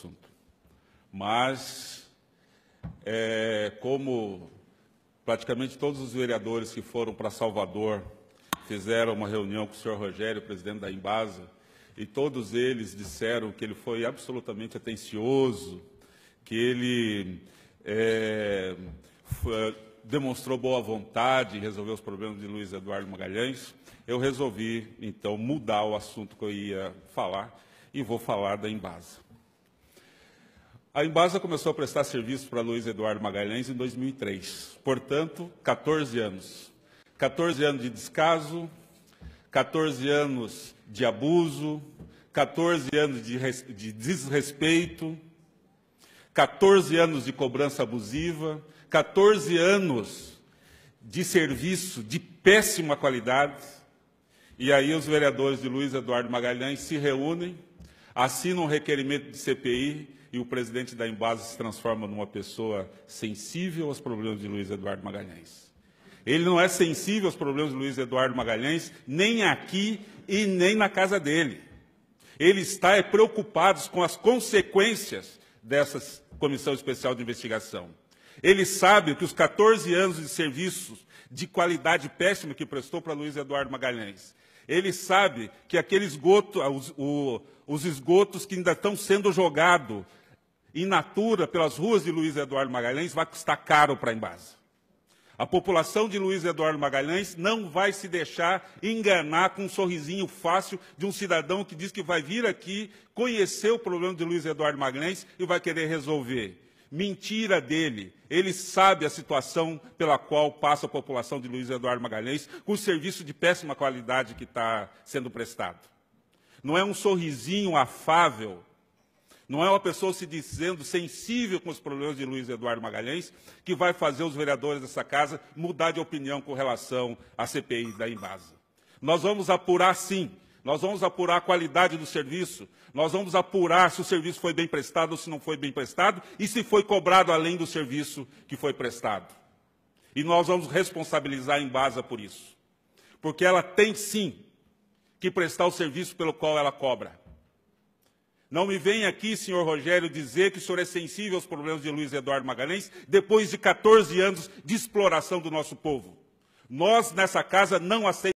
assunto. Mas, é, como praticamente todos os vereadores que foram para Salvador fizeram uma reunião com o senhor Rogério, presidente da Embasa, e todos eles disseram que ele foi absolutamente atencioso, que ele é, foi, demonstrou boa vontade em resolver os problemas de Luiz Eduardo Magalhães, eu resolvi, então, mudar o assunto que eu ia falar e vou falar da Embasa. A Embasa começou a prestar serviço para Luiz Eduardo Magalhães em 2003, portanto, 14 anos. 14 anos de descaso, 14 anos de abuso, 14 anos de, de desrespeito, 14 anos de cobrança abusiva, 14 anos de serviço de péssima qualidade. E aí os vereadores de Luiz Eduardo Magalhães se reúnem Assina um requerimento de CPI e o presidente da Embase se transforma numa pessoa sensível aos problemas de Luiz Eduardo Magalhães. Ele não é sensível aos problemas de Luiz Eduardo Magalhães, nem aqui e nem na casa dele. Ele está é, preocupado com as consequências dessa comissão especial de investigação. Ele sabe que os 14 anos de serviços de qualidade péssima que prestou para Luiz Eduardo Magalhães ele sabe que aquele esgoto, ah, os, o, os esgotos que ainda estão sendo jogados in natura pelas ruas de Luiz Eduardo Magalhães vai custar caro para a Embasa. A população de Luiz Eduardo Magalhães não vai se deixar enganar com um sorrisinho fácil de um cidadão que diz que vai vir aqui conhecer o problema de Luiz Eduardo Magalhães e vai querer resolver. Mentira dele. Ele sabe a situação pela qual passa a população de Luiz Eduardo Magalhães, com o serviço de péssima qualidade que está sendo prestado. Não é um sorrisinho afável, não é uma pessoa se dizendo sensível com os problemas de Luiz Eduardo Magalhães que vai fazer os vereadores dessa casa mudar de opinião com relação à CPI da Embasa. Nós vamos apurar, sim, nós vamos apurar a qualidade do serviço, nós vamos apurar se o serviço foi bem prestado ou se não foi bem prestado e se foi cobrado além do serviço que foi prestado. E nós vamos responsabilizar a Embasa por isso. Porque ela tem sim que prestar o serviço pelo qual ela cobra. Não me venha aqui, senhor Rogério, dizer que o senhor é sensível aos problemas de Luiz Eduardo Magalhães depois de 14 anos de exploração do nosso povo. Nós, nessa casa, não aceitamos.